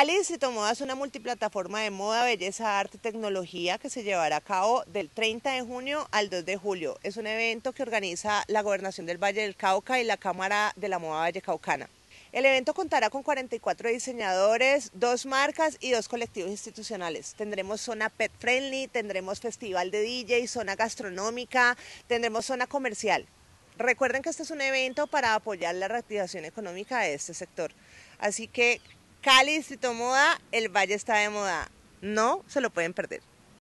Cali Moda es una multiplataforma de moda, belleza, arte y tecnología que se llevará a cabo del 30 de junio al 2 de julio. Es un evento que organiza la Gobernación del Valle del Cauca y la Cámara de la Moda Valle Vallecaucana. El evento contará con 44 diseñadores, dos marcas y dos colectivos institucionales. Tendremos zona pet friendly, tendremos festival de DJ, zona gastronómica, tendremos zona comercial. Recuerden que este es un evento para apoyar la reactivación económica de este sector. Así que Cali, Distrito Moda, el Valle está de moda. No se lo pueden perder.